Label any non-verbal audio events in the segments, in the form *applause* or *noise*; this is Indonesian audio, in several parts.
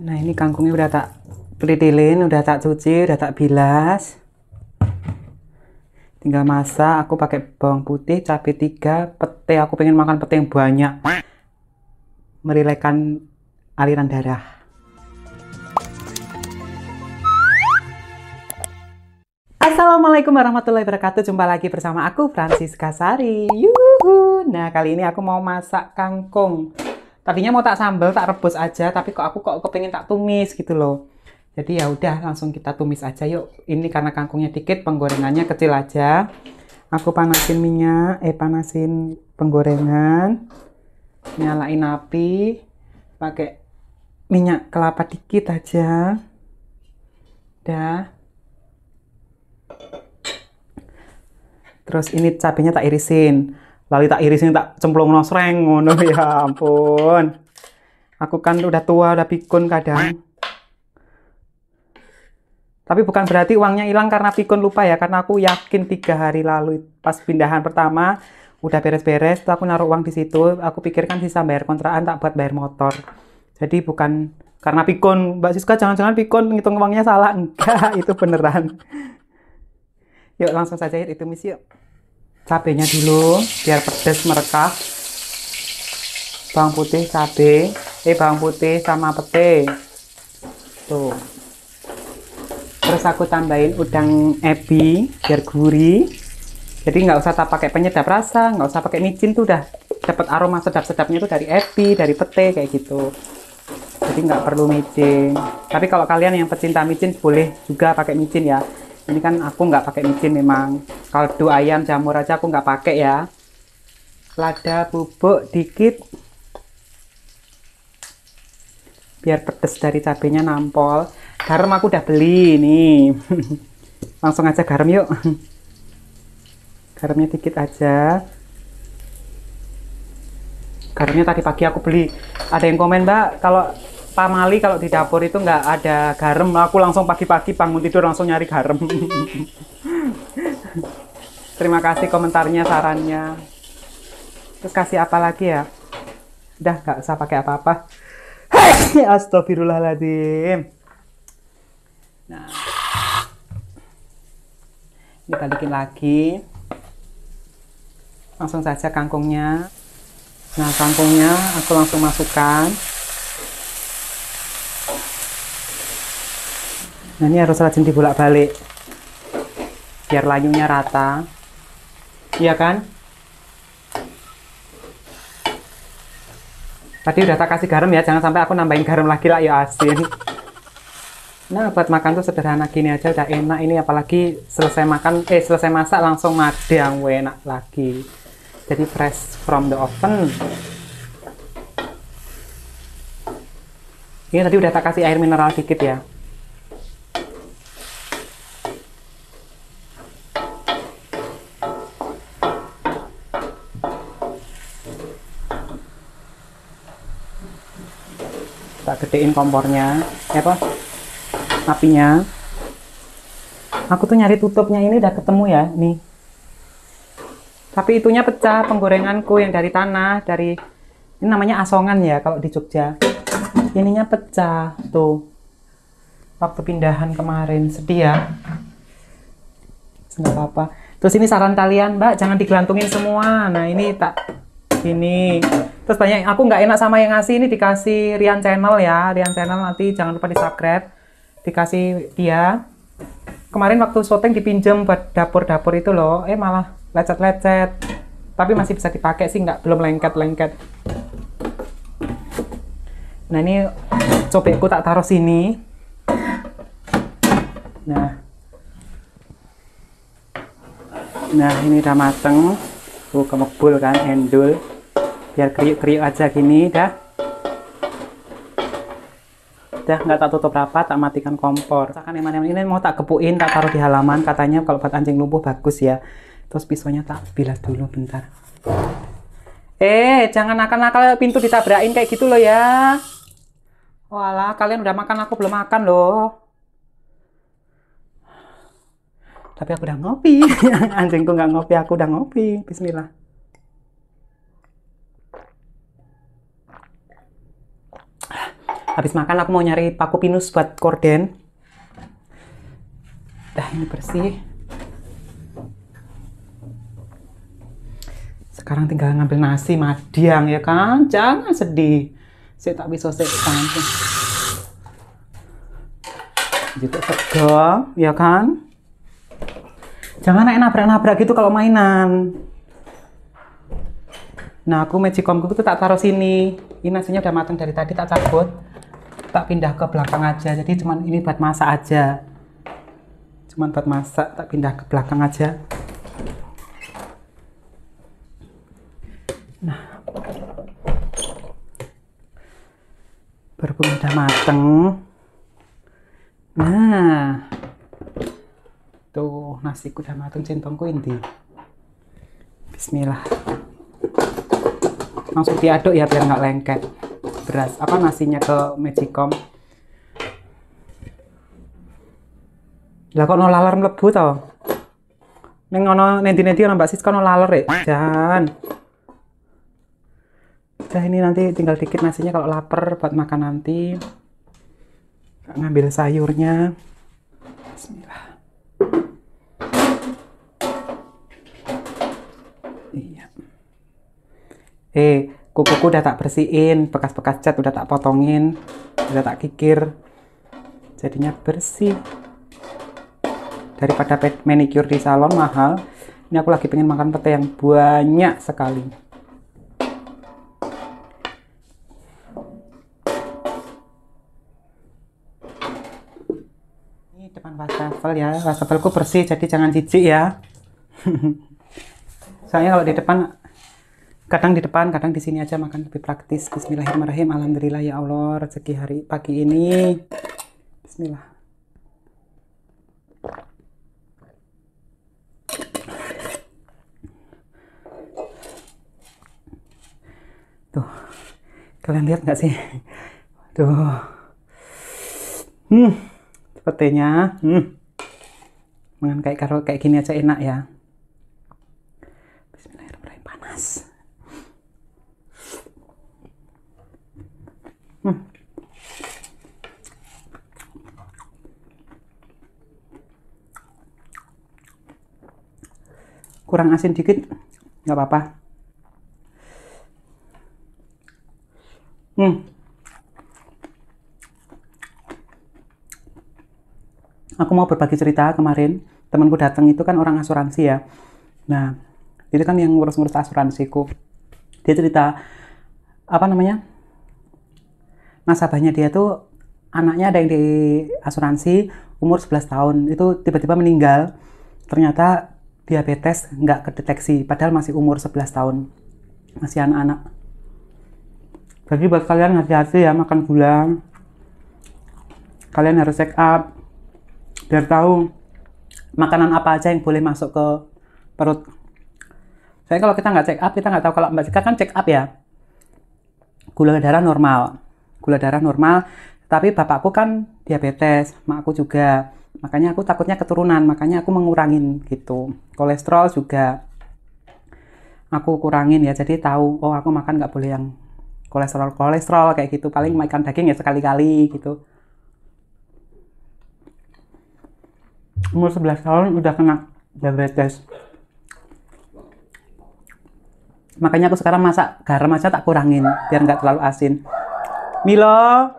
Nah ini kangkungnya udah tak pelitilin, udah tak cuci, udah tak bilas. Tinggal masak, aku pakai bawang putih, cabai tiga, pete. Aku pengen makan pete yang banyak. Merilekan aliran darah. Assalamualaikum warahmatullahi wabarakatuh. Jumpa lagi bersama aku Francis Kasari. Yuhu. Nah, kali ini aku mau masak kangkung tadinya mau tak sambel tak rebus aja tapi kok aku kok kepengen tak tumis gitu loh jadi ya udah langsung kita tumis aja yuk ini karena kangkungnya dikit penggorengannya kecil aja aku panasin minyak eh panasin penggorengan nyalain api pakai minyak kelapa dikit aja dah terus ini cabenya tak irisin lali tak ini tak cemplung nosreng ngono *laughs* ya ampun aku kan udah tua udah pikun kadang tapi bukan berarti uangnya hilang karena pikun lupa ya karena aku yakin tiga hari lalu pas pindahan pertama udah beres-beres tuh aku naruh uang di situ aku pikirkan sisa bayar kontrakan tak buat bayar motor jadi bukan karena pikun Mbak Siska jangan-jangan pikun ngitung uangnya salah *laughs* enggak itu beneran yuk langsung saja itu misi yuk cabenya dulu biar pedas merekah bawang putih cabe eh bawang putih sama pete tuh terus aku tambahin udang ebi biar gurih jadi nggak usah tak pakai penyedap rasa nggak usah pakai micin tuh udah dapat aroma sedap-sedapnya tuh dari ebi dari pete kayak gitu jadi nggak perlu micin tapi kalau kalian yang pecinta micin boleh juga pakai micin ya ini kan aku nggak pakai micin memang kaldu ayam jamur aja aku nggak pakai ya lada bubuk dikit biar pedes dari cabenya nampol garam aku udah beli ini *laughs* langsung aja garam yuk *laughs* garamnya dikit aja garamnya tadi pagi aku beli ada yang komen mbak kalau pamali kalau di dapur itu nggak ada garam aku langsung pagi-pagi bangun tidur langsung nyari garam *laughs* terima kasih komentarnya sarannya terus kasih apa lagi ya udah nggak usah pakai apa-apa astagfirullahaladzim nah ini balikin lagi langsung saja kangkungnya nah kangkungnya aku langsung masukkan nah ini harus rajin dibolak-balik biar layunya rata iya kan tadi udah tak kasih garam ya jangan sampai aku nambahin garam lagi lah ya asin nah buat makan tuh sederhana gini aja udah enak ini apalagi selesai makan eh selesai masak langsung yang enak lagi jadi fresh from the oven ini tadi udah tak kasih air mineral dikit ya tak gedein kompornya ya apa apinya aku tuh nyari tutupnya ini udah ketemu ya nih tapi itunya pecah penggorenganku yang dari tanah dari ini namanya asongan ya kalau di Jogja ininya pecah tuh waktu pindahan kemarin sedih ya nggak apa-apa terus ini saran kalian mbak jangan digelantungin semua nah ini tak ini Terus banyak aku nggak enak sama yang ngasih ini dikasih Rian Channel ya. Rian Channel nanti jangan lupa di subscribe. Dikasih dia. Kemarin waktu syuting dipinjem buat dapur-dapur itu loh. Eh malah lecet-lecet. Tapi masih bisa dipakai sih nggak belum lengket-lengket. Nah ini cobekku tak taruh sini. Nah. Nah ini udah mateng. Tuh kemebul kan, endul biar kriuk-kriuk aja gini dah dah nggak tak tutup rapat tak matikan kompor misalkan eman mana ini mau tak kepuin tak taruh di halaman katanya kalau buat anjing lumpuh bagus ya terus pisaunya tak bilas dulu bentar eh jangan nakal-nakal pintu ditabrakin kayak gitu loh ya walah kalian udah makan aku belum makan loh tapi aku udah ngopi *laughs* anjingku nggak ngopi aku udah ngopi bismillah habis makan aku mau nyari paku pinus buat korden dah ini bersih sekarang tinggal ngambil nasi madiang ya kan jangan sedih saya tak bisa setan gitu sega ya kan jangan naik nabrak-nabrak gitu kalau mainan nah aku magicomku itu tak taruh sini ini nasinya udah matang dari tadi tak cabut tak pindah ke belakang aja jadi cuman ini buat masak aja cuman buat masak tak pindah ke belakang aja nah berhubung udah mateng nah tuh nasi udah mateng centongku ini bismillah langsung diaduk ya biar nggak lengket beras apa nasinya ke Magicom lah kok no laler mlebu to ning nanti nanti nendi Mbak Siska ono laler ya. jan Nah, ini nanti tinggal dikit nasinya kalau lapar buat makan nanti ngambil sayurnya bismillah iya eh Kuku-kuku udah tak bersihin bekas-bekas cat udah tak potongin udah tak kikir jadinya bersih daripada manicure di salon mahal ini aku lagi pengen makan pete yang banyak sekali ini depan wastafel ya wastafelku bersih jadi jangan jijik ya *laughs* soalnya kalau di depan kadang di depan, kadang di sini aja makan lebih praktis. Bismillahirrahmanirrahim. Alhamdulillah ya Allah rezeki hari pagi ini. Bismillah. Tuh. Kalian lihat nggak sih? Tuh. Hmm. Sepertinya, hmm. Makan kayak karo kayak gini aja enak ya. kurang asin dikit nggak apa-apa hmm aku mau berbagi cerita kemarin temanku datang itu kan orang asuransi ya nah itu kan yang ngurus-ngurus asuransiku dia cerita apa namanya nasabahnya dia tuh anaknya ada yang di asuransi umur 11 tahun itu tiba-tiba meninggal ternyata diabetes nggak kedeteksi padahal masih umur 11 tahun masih anak-anak jadi buat kalian hati-hati ya makan gula kalian harus check up biar tahu makanan apa aja yang boleh masuk ke perut saya kalau kita nggak check up kita nggak tahu kalau mbak Cika kan check up ya gula darah normal gula darah normal tapi bapakku kan diabetes makku juga Makanya aku takutnya keturunan, makanya aku mengurangin gitu. Kolesterol juga aku kurangin ya, jadi tahu oh aku makan nggak boleh yang kolesterol kolesterol kayak gitu. Paling hmm. makan daging ya sekali-kali gitu. Umur 11 tahun udah kena diabetes. Makanya aku sekarang masak garam aja tak kurangin biar nggak terlalu asin. Milo,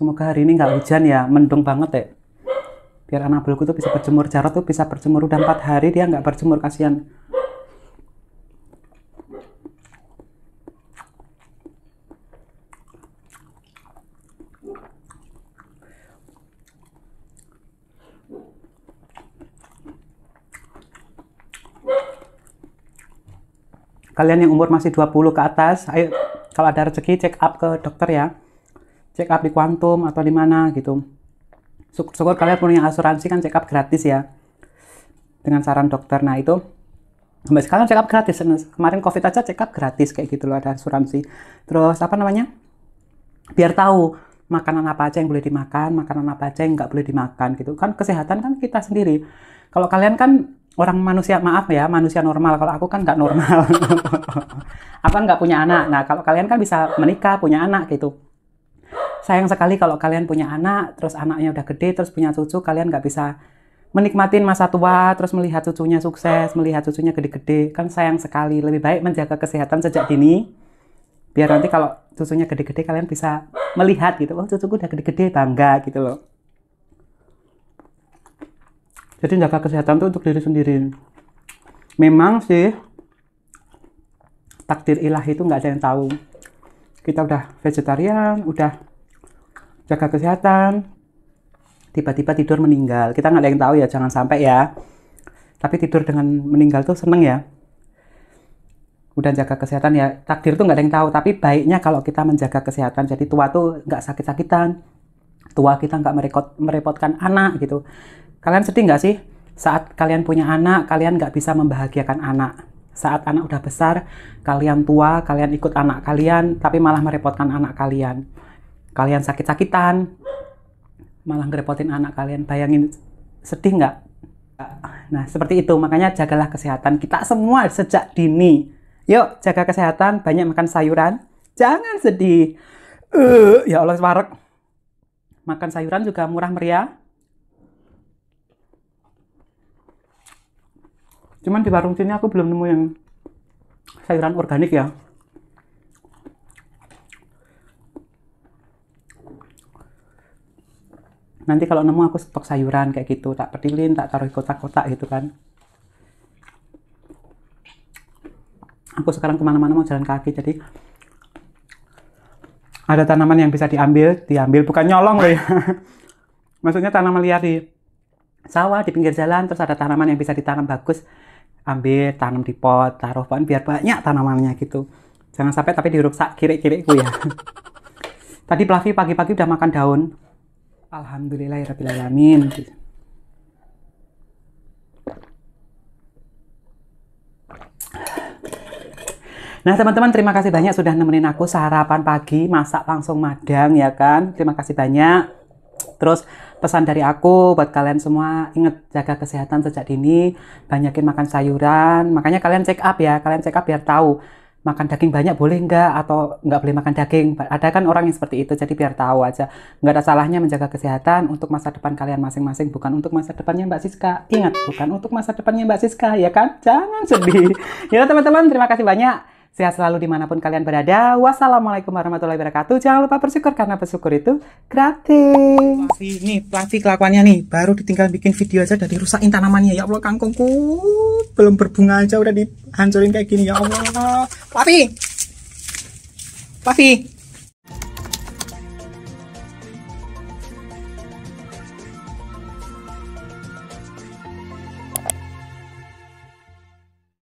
semoga hari ini nggak hujan ya mendung banget ya biar anak bulku tuh bisa berjemur Jarot tuh bisa berjemur udah empat hari dia nggak berjemur kasihan kalian yang umur masih 20 ke atas ayo kalau ada rezeki cek up ke dokter ya check up di Quantum atau di mana gitu. Syukur-syukur kalian punya asuransi kan check up gratis ya. Dengan saran dokter. Nah, itu sampai sekarang check up gratis. Nah, kemarin Covid aja check up gratis kayak gitu loh ada asuransi. Terus apa namanya? Biar tahu makanan apa aja yang boleh dimakan, makanan apa aja yang nggak boleh dimakan gitu. Kan kesehatan kan kita sendiri. Kalau kalian kan orang manusia maaf ya manusia normal kalau aku kan nggak normal *laughs* aku kan nggak punya anak nah kalau kalian kan bisa menikah punya anak gitu sayang sekali kalau kalian punya anak, terus anaknya udah gede, terus punya cucu, kalian nggak bisa menikmati masa tua, terus melihat cucunya sukses, melihat cucunya gede-gede, kan sayang sekali. Lebih baik menjaga kesehatan sejak dini, biar nanti kalau cucunya gede-gede kalian bisa melihat gitu, oh cucuku udah gede-gede, bangga gitu loh. Jadi jaga kesehatan tuh untuk diri sendiri. Memang sih takdir ilahi itu nggak ada yang tahu. Kita udah vegetarian, udah jaga kesehatan tiba-tiba tidur meninggal kita nggak ada yang tahu ya jangan sampai ya tapi tidur dengan meninggal tuh seneng ya udah jaga kesehatan ya takdir tuh nggak ada yang tahu tapi baiknya kalau kita menjaga kesehatan jadi tua tuh nggak sakit-sakitan tua kita nggak merepot, merepotkan anak gitu kalian sedih nggak sih saat kalian punya anak kalian nggak bisa membahagiakan anak saat anak udah besar kalian tua kalian ikut anak kalian tapi malah merepotkan anak kalian kalian sakit-sakitan malah ngerepotin anak kalian bayangin sedih nggak nah seperti itu makanya jagalah kesehatan kita semua sejak dini yuk jaga kesehatan banyak makan sayuran jangan sedih uh, ya Allah separek makan sayuran juga murah meriah cuman di warung sini aku belum nemu yang sayuran organik ya nanti kalau nemu aku stok sayuran kayak gitu tak pedilin tak taruh kotak-kotak gitu kan aku sekarang kemana-mana mau jalan kaki jadi ada tanaman yang bisa diambil diambil bukan nyolong loh ya *laughs* maksudnya tanaman liar di sawah di pinggir jalan terus ada tanaman yang bisa ditanam bagus ambil tanam di pot taruh pohon biar banyak tanamannya gitu jangan sampai tapi dirusak kiri-kiriku ya *laughs* tadi Plavi pagi-pagi udah makan daun Alhamdulillahirrahmanirrahim. Alamin. Gitu. Nah teman-teman terima kasih banyak sudah nemenin aku sarapan pagi, masak langsung madang ya kan. Terima kasih banyak. Terus pesan dari aku buat kalian semua ingat jaga kesehatan sejak dini, banyakin makan sayuran. Makanya kalian check up ya, kalian check up biar tahu makan daging banyak boleh nggak atau nggak boleh makan daging ada kan orang yang seperti itu jadi biar tahu aja nggak ada salahnya menjaga kesehatan untuk masa depan kalian masing-masing bukan untuk masa depannya Mbak Siska ingat bukan untuk masa depannya Mbak Siska ya kan jangan sedih *laughs* ya teman-teman terima kasih banyak Sehat selalu dimanapun kalian berada. Wassalamualaikum warahmatullahi wabarakatuh. Jangan lupa bersyukur karena bersyukur itu gratis. Ini pelati kelakuannya nih. Baru ditinggal bikin video aja dari rusakin tanamannya. Ya Allah kangkungku. Belum berbunga aja udah dihancurin kayak gini. Ya Allah. Pelati. Pelati.